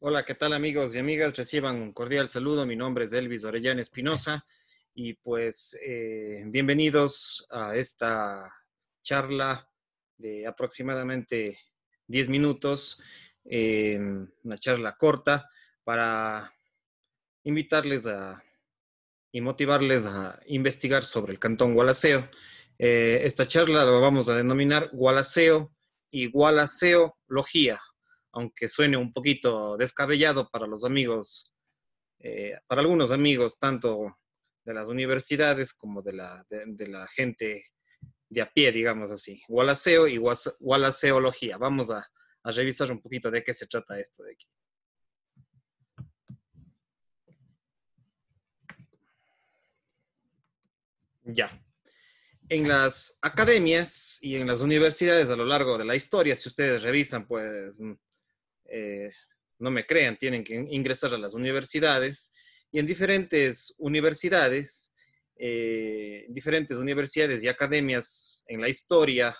Hola, ¿qué tal amigos y amigas? Reciban un cordial saludo. Mi nombre es Elvis Orellana Espinosa y pues eh, bienvenidos a esta charla de aproximadamente 10 minutos, em, una charla corta para invitarles a, y motivarles a investigar sobre el Cantón Gualaceo. Eh, esta charla la vamos a denominar Gualaceo y Logía aunque suene un poquito descabellado para los amigos, eh, para algunos amigos, tanto de las universidades como de la, de, la gente de a pie, digamos así. Wallaceo y Wallaceología. Vamos a, a revisar un poquito de qué se trata esto de aquí. Ya. En las academias y en las universidades a lo largo de la historia, si ustedes revisan, pues eh, no me crean, tienen que ingresar a las universidades y en diferentes universidades, eh, diferentes universidades y academias en la historia,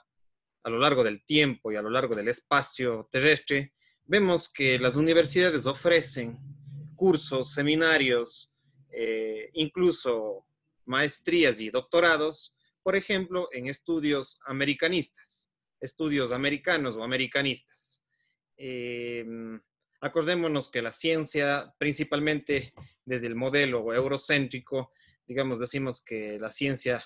a lo largo del tiempo y a lo largo del espacio terrestre, vemos que las universidades ofrecen cursos, seminarios, eh, incluso maestrías y doctorados, por ejemplo, en estudios americanistas, estudios americanos o americanistas. Em, acordémonos que la ciencia, principalmente desde el modelo eurocéntrico, digamos, decimos que la ciencia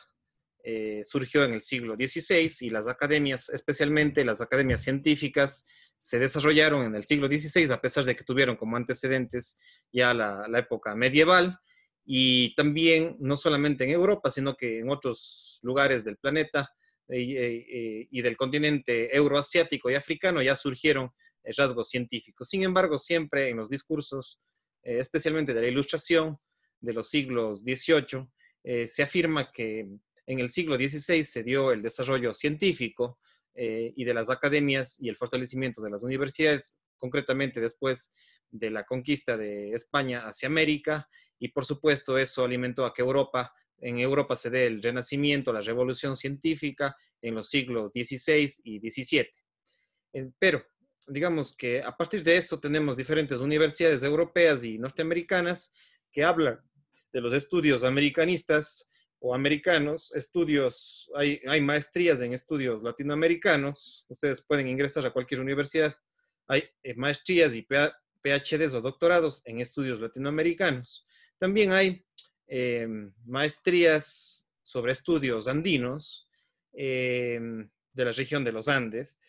eh, surgió en el siglo XVI y las academias, especialmente las academias científicas, se desarrollaron en el siglo XVI, a pesar de que tuvieron como antecedentes ya la, época medieval y también no solamente en Europa, sino que en otros lugares del planeta eh, eh, y del continente euroasiático y africano ya surgieron rasgos científicos. Sin embargo, siempre en los discursos, eh, especialmente de la Ilustración de los siglos XVIII, eh, se afirma que en el siglo XVI se dio el desarrollo científico eh, y de las academias y el fortalecimiento de las universidades, concretamente después de la conquista de España hacia América, y por supuesto eso alimentó a que Europa en Europa se dé el renacimiento, la revolución científica en los siglos XVI y XVII. Pero digamos que a partir de eso tenemos diferentes universidades europeas y norteamericanas que hablan de los estudios americanistas o americanos, estudios, hay, hay maestrías en estudios latinoamericanos, ustedes pueden ingresar a cualquier universidad, hay eh, maestrías y PhDs o doctorados en estudios latinoamericanos. También hay em, maestrías sobre estudios andinos em, de la región de los Andes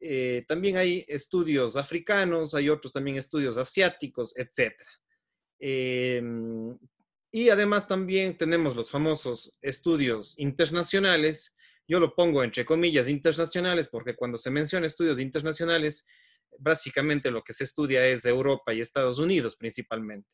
eh, también hay estudios africanos, hay otros también estudios asiáticos, etc. Em, y además también tenemos los famosos estudios internacionales. Yo lo pongo entre comillas internacionales porque cuando se menciona estudios internacionales, básicamente lo que se estudia es Europa y Estados Unidos principalmente.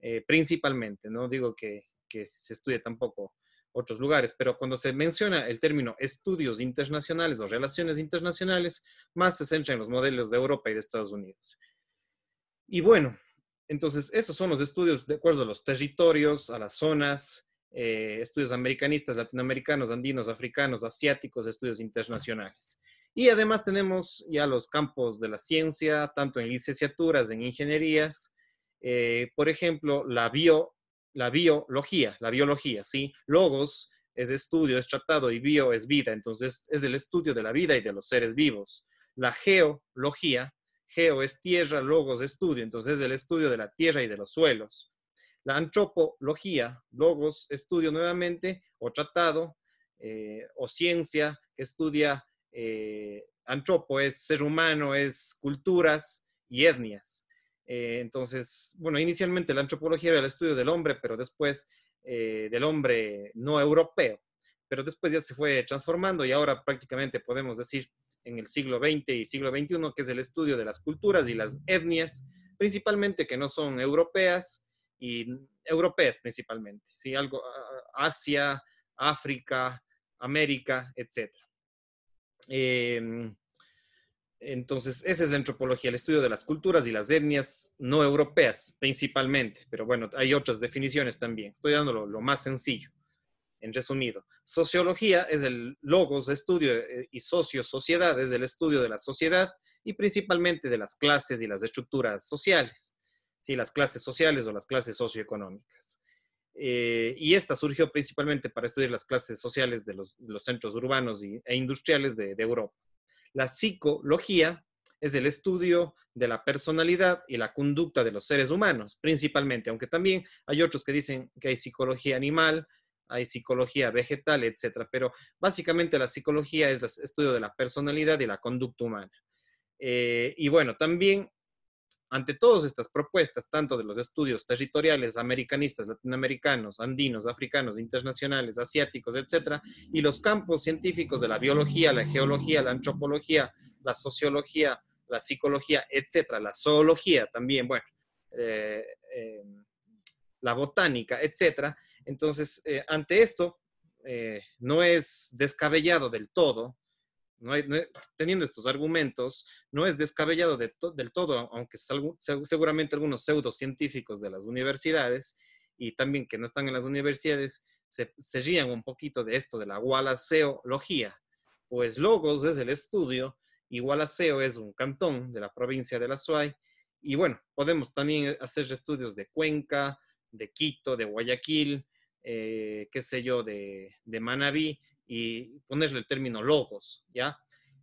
Eh, principalmente, no digo que, que se estudie tampoco otros lugares, pero cuando se menciona el término estudios internacionales o relaciones internacionales, más se centra en los modelos de Europa y de Estados Unidos. Y bueno, entonces esos son los estudios de acuerdo a los territorios, a las zonas, eh, estudios americanistas, latinoamericanos, andinos, africanos, asiáticos, estudios internacionales. Y además tenemos ya los campos de la ciencia, tanto en licenciaturas, en ingenierías. Eh, por ejemplo, la bio la biología, la biología, ¿sí? Logos es estudio, es tratado y bio es vida, entonces es el estudio de la vida y de los seres vivos. La geología, geo es tierra, logos estudio, entonces es el estudio de la tierra y de los suelos. La antropología, logos estudio nuevamente o tratado eh, o ciencia estudia, eh, antropo es ser humano, es culturas y etnias. Eh, entonces, bueno, inicialmente la antropología era el estudio del hombre, pero después eh, del hombre no europeo. Pero después ya se fue transformando y ahora prácticamente podemos decir en el siglo XX y siglo XXI, que es el estudio de las culturas y las etnias, principalmente que no son europeas y europeas principalmente, ¿sí? Algo, Asia, África, América, etc. Eh, em, entonces, esa es la antropología, el estudio de las culturas y las etnias no europeas principalmente, pero bueno, hay otras definiciones también. Estoy dando lo, más sencillo, en resumido. Sociología es el logos, de estudio eh, y socio, sociedad, es el estudio de la sociedad y principalmente de las clases y las estructuras sociales, ¿sí? las clases sociales o las clases socioeconómicas. Eh, y esta surgió principalmente para estudiar las clases sociales de los, centros urbanos e industriales de Europa. La psicología es el estudio de la personalidad y la conducta de los seres humanos, principalmente, aunque también hay otros que dicen que hay psicología animal, hay psicología vegetal, etc. pero básicamente la psicología es el estudio de la personalidad y la conducta humana. Eh, y bueno, también ante todas estas propuestas, tanto de los estudios territoriales, americanistas, latinoamericanos, andinos, africanos, internacionales, asiáticos, etcétera, y los campos científicos de la biología, la geología, la antropología, la sociología, la psicología, etcétera, la zoología también, bueno, eh, eh, la botánica, etcétera. Entonces, eh, ante esto, no es descabellado del todo hay, teniendo estos argumentos, no es descabellado del todo, aunque seguramente algunos pseudocientíficos de las universidades y también que no están en las universidades se, rían un poquito de esto de la gualaceología, pues Logos es el estudio y Gualaceo es un cantón de la provincia de la Suay. Y bueno, podemos también hacer estudios de Cuenca, de Quito, de Guayaquil, eh, qué sé yo, de, de Manabí, y ponerle el término logos, ¿ya?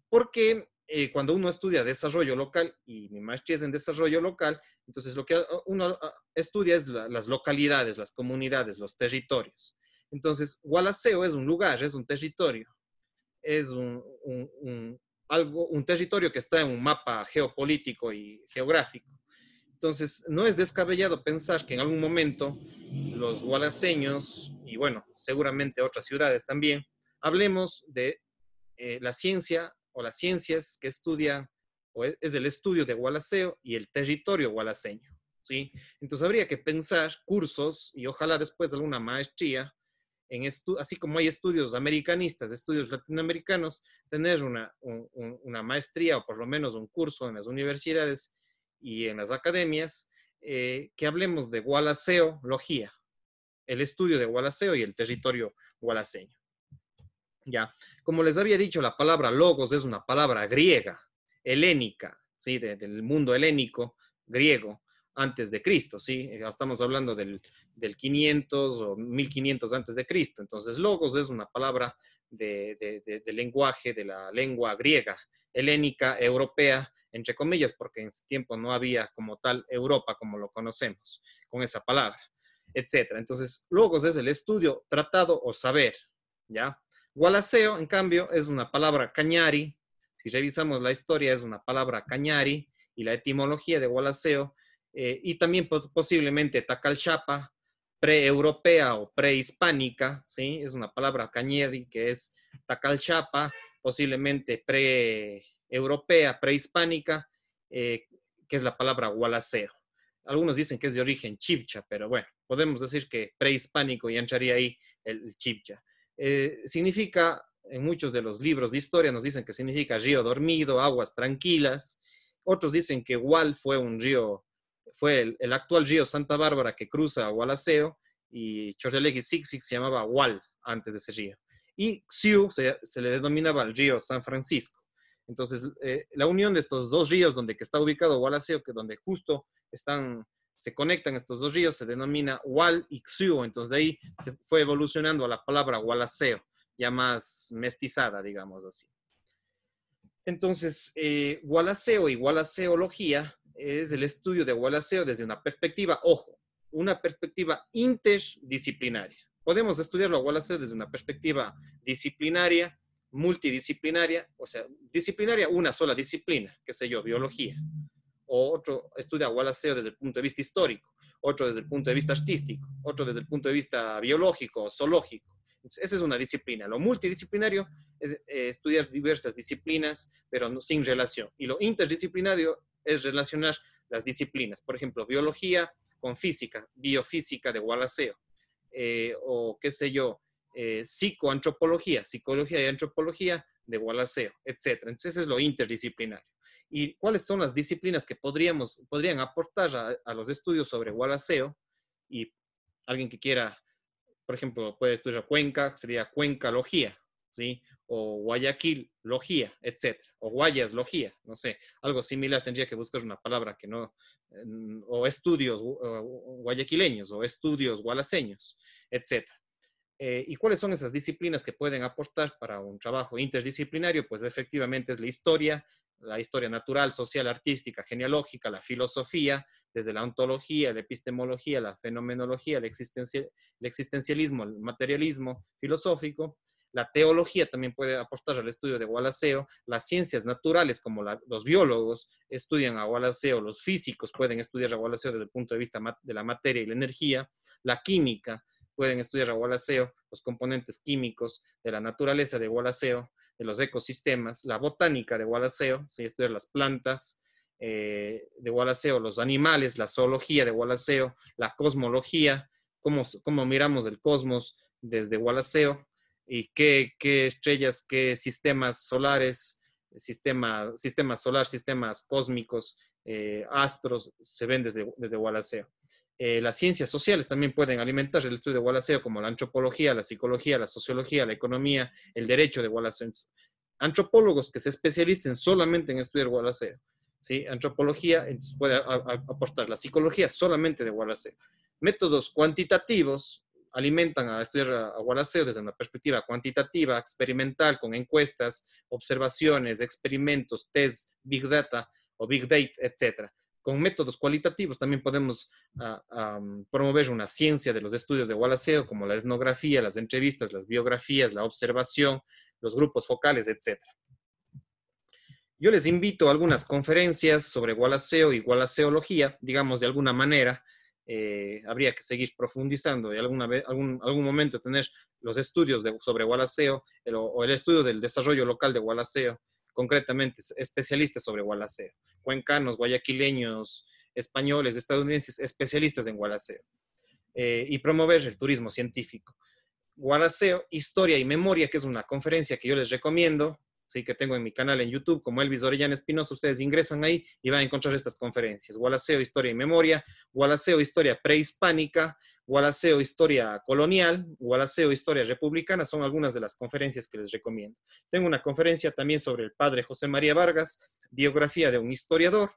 Porque eh, cuando uno estudia desarrollo local y mi maestría es en desarrollo local, entonces lo que ah, uno ah, estudia es las localidades, las comunidades, los territorios. Entonces, Gualaceo es un lugar, es un territorio, es un, algo, un territorio que está en un mapa geopolítico y geográfico. Entonces, no es descabellado pensar que en algún momento los gualaceños, y bueno, seguramente otras ciudades también, Hablemos de eh, la ciencia o las ciencias que estudia, o e, es el estudio de Gualaceo y el territorio gualaceño. ¿sí? Entonces habría que pensar cursos y ojalá después de alguna maestría, en así como hay estudios americanistas, estudios latinoamericanos, tener una, maestría o por lo menos un curso en las universidades y en las academias eh, que hablemos de gualaceología, el estudio de gualaceo y el territorio gualaceño. Ya, como les había dicho, la palabra logos es una palabra griega, helénica, ¿sí? del mundo helénico, griego, antes de Cristo, ¿sí? Eh, estamos hablando del, 500 o 1500 antes de Cristo. Entonces, logos es una palabra de, lenguaje, de la lengua griega, helénica, europea, entre comillas, porque en ese tiempo no había como tal Europa como lo conocemos, con esa palabra, etcétera. Entonces, logos es el estudio, tratado o saber, ¿ya? Gualaceo, en cambio, es una palabra cañari. Si revisamos la historia, es una palabra cañari y la etimología de gualaceo eh, y también pues, posiblemente Tacalchapa, pre-europea o prehispánica, ¿sí? Es una palabra cañeri que es Tacalchapa, posiblemente pre-europea, prehispánica, eh, que es la palabra gualaceo. Algunos dicen que es de origen chipcha, pero bueno, podemos decir que prehispánico y ancharía ahí el chipcha. Eh, significa, en muchos de los libros de historia nos dicen que significa río dormido, aguas tranquilas. Otros dicen que Wal fue un río, fue el, actual río Santa Bárbara que cruza Gualaceo y Chorrelegui sixix se llamaba Wal antes de ese río. Y Xiu se, le denominaba el río San Francisco. Entonces, eh, la unión de estos dos ríos donde que está ubicado Gualaceo, que donde justo están se conectan estos dos ríos, se denomina Wal y entonces de ahí se fue evolucionando a la palabra Hualaseo, ya más mestizada, digamos así. Entonces, eh, y Hualaseología es el estudio de Hualaseo desde una perspectiva, ojo, una perspectiva interdisciplinaria. Podemos estudiarlo a Hualaseo desde una perspectiva disciplinaria, multidisciplinaria, o sea, disciplinaria, una sola disciplina, qué sé yo, biología o otro estudia Wallaceo desde el punto de vista histórico, otro desde el punto de vista artístico, otro desde el punto de vista biológico, zoológico. esa es una disciplina. Lo multidisciplinario es eh, estudiar diversas disciplinas, pero sin relación. Y lo interdisciplinario es relacionar las disciplinas, por ejemplo, biología con física, biofísica de Wallaceo, eh, o qué sé yo, eh, psicoantropología, psicología y antropología de Wallaceo, etc. Entonces, eso es lo interdisciplinario y cuáles son las disciplinas que podríamos, podrían aportar a, los estudios sobre Gualaceo y alguien que quiera, por ejemplo, puede estudiar Cuenca, sería Cuencalogía, ¿sí? O Guayaquil, logía, etc o Guayas, logía, no sé, algo similar tendría que buscar una palabra que no, o estudios uh, uh, guayaquileños, o estudios gualaceños, etc eh, ¿Y cuáles son esas disciplinas que pueden aportar para un trabajo interdisciplinario? Pues efectivamente es la historia, la historia natural, social, artística, genealógica, la filosofía, desde la ontología, la epistemología, la fenomenología, el, existencialismo, el materialismo filosófico, la teología también puede aportar al estudio de Gualaceo, las ciencias naturales como los biólogos estudian a Gualaceo, los físicos pueden estudiar a Gualaceo desde el punto de vista de la materia y la energía, la química pueden estudiar a Gualaceo, los componentes químicos de la naturaleza de Gualaceo, de los ecosistemas, la botánica de Wallaceo, si estudiar las plantas eh, de Wallaceo, los animales, la zoología de Wallaceo, la cosmología, cómo, miramos el cosmos desde Wallaceo y qué, qué estrellas, qué sistemas solares, sistema, sistema solar, sistemas cósmicos, eh, astros se ven desde, desde eh, las ciencias sociales también pueden alimentar el estudio de Wallaceo, como la antropología, la psicología, la sociología, la economía, el derecho de Wallaceo. Antropólogos que se especialicen solamente en estudiar Wallaceo. ¿sí? antropología puede aportar la psicología solamente de Wallaceo. Métodos cuantitativos alimentan a estudiar a Wallaceo desde una perspectiva cuantitativa, experimental, con encuestas, observaciones, experimentos, test, big data o big data, etcétera con métodos cualitativos también podemos ah, ah, mm, promover una ciencia de los estudios de Wallaceo, como la etnografía, las entrevistas, las biografías, la observación, los grupos focales, etc. Yo les invito a algunas conferencias sobre Wallaceo y Wallaceología, digamos de alguna manera, eh, habría que seguir profundizando y alguna vez, algún, momento tener los estudios sobre Wallaceo o el estudio del desarrollo local de Wallaceo concretamente especialistas sobre Gualaceo, cuencanos, guayaquileños, españoles, estadounidenses, especialistas en Gualaceo, eh, y promover el turismo científico. Gualaceo, Historia y Memoria, que es una conferencia que yo les recomiendo, ¿sí? que tengo en mi canal en YouTube, como Elvis Orellana Espinosa, ustedes ingresan ahí y van a encontrar estas conferencias. Gualaceo, historia y memoria, Gualaceo, historia prehispánica, Gualaceo, historia colonial, Gualaceo, historia republicana, son algunas de las conferencias que les recomiendo. Tengo una conferencia también sobre el padre José María Vargas, biografía de un historiador,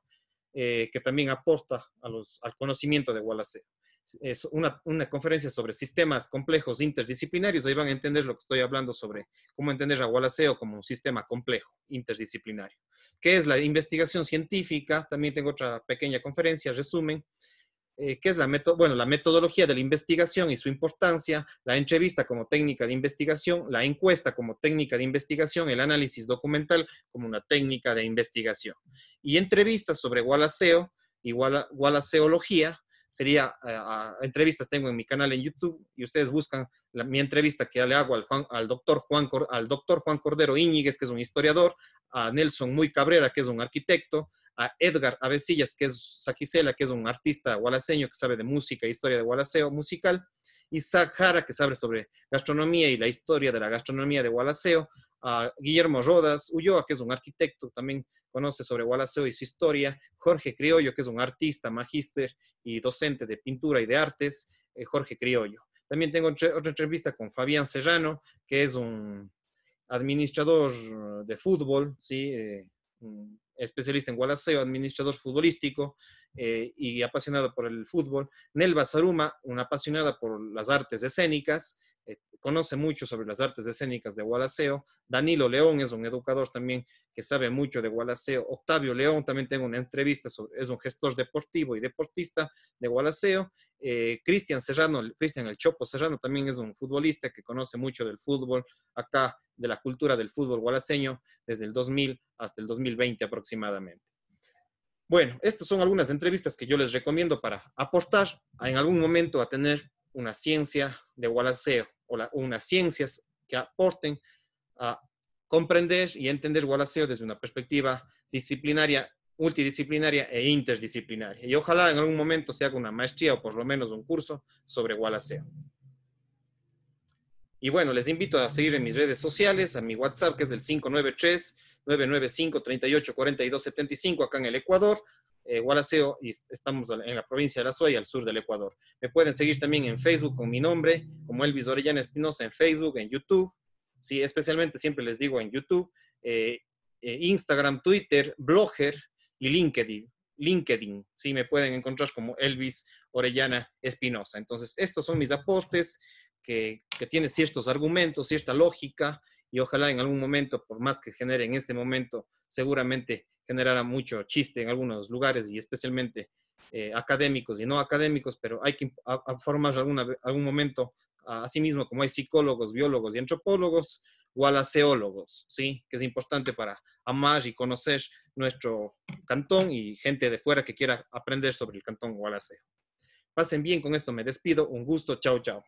eh, que también aporta a los, al conocimiento de Gualaceo es una, conferencia sobre sistemas complejos interdisciplinarios. Ahí van a entender lo que estoy hablando sobre cómo entender a Gualaceo como un sistema complejo interdisciplinario. ¿Qué es la investigación científica? También tengo otra pequeña conferencia, resumen. Eh, ¿Qué es la, la metodología de la investigación y su importancia? La entrevista como técnica de investigación, la encuesta como técnica de investigación, el análisis documental como una técnica de investigación. Y entrevistas sobre Gualaceo y Gualaceología, sería eh, entrevistas tengo en mi canal en YouTube y ustedes buscan mi entrevista que le hago al, doctor Juan, al doctor Juan Cordero Íñiguez, que es un historiador, a Nelson Muy Cabrera, que es un arquitecto, a Edgar Avesillas, que es Saquicela, que es un artista gualaseño que sabe de música, e historia de Walaseo musical, Isaac Jara, que sabe sobre gastronomía y la historia de la gastronomía de Gualaceo, Guillermo Rodas Ulloa, que es un arquitecto, también conoce sobre Gualaceo y su historia, Jorge Criollo, que es un artista, magíster y docente de pintura y de artes, eh, Jorge Criollo. También tengo otra entrevista con Fabián Serrano, que es un administrador de fútbol, ¿sí? Eh, especialista en Gualaceo, administrador futbolístico eh, y apasionada por el fútbol. Nelva Saruma, una apasionada por las artes escénicas. Eh, conoce mucho sobre las artes escénicas de Gualaceo. Danilo León es un educador también que sabe mucho de Gualaceo. Octavio León también tengo una entrevista, sobre, es un gestor deportivo y deportista de Gualaceo. Eh, Cristian Serrano, Cristian El Chopo Serrano también es un futbolista que conoce mucho del fútbol acá, de la cultura del fútbol gualaceño desde el 2000 hasta el 2020 aproximadamente. Bueno, estas son algunas entrevistas que yo les recomiendo para aportar en algún momento a tener una ciencia de Gualaceo o, unas ciencias que aporten a comprender y entender Gualaceo desde una perspectiva disciplinaria, multidisciplinaria e interdisciplinaria. Y ojalá en algún momento se haga una maestría o por lo menos un curso sobre Gualaceo. Y bueno, les invito a seguir en mis redes sociales, a mi WhatsApp que es el 593 995 384275 acá en el Ecuador, eh, y estamos en la provincia de La al sur del Ecuador. Me pueden seguir también en Facebook con mi nombre, como Elvis Orellana Espinosa, en Facebook, en YouTube. Sí, especialmente siempre les digo en YouTube, eh, eh, Instagram, Twitter, Blogger y LinkedIn. LinkedIn, sí, me pueden encontrar como Elvis Orellana Espinosa. Entonces, estos son mis aportes que, que tienen ciertos argumentos, cierta lógica, y ojalá en algún momento, por más que genere en este momento, seguramente generará mucho chiste en algunos lugares y especialmente eh, académicos y no académicos, pero hay que formar alguna, algún momento, así mismo como hay psicólogos, biólogos y antropólogos, o ¿sí? que es importante para amar y conocer nuestro cantón y gente de fuera que quiera aprender sobre el cantón gualaceo. Pasen bien con esto, me despido, un gusto, chao, chao.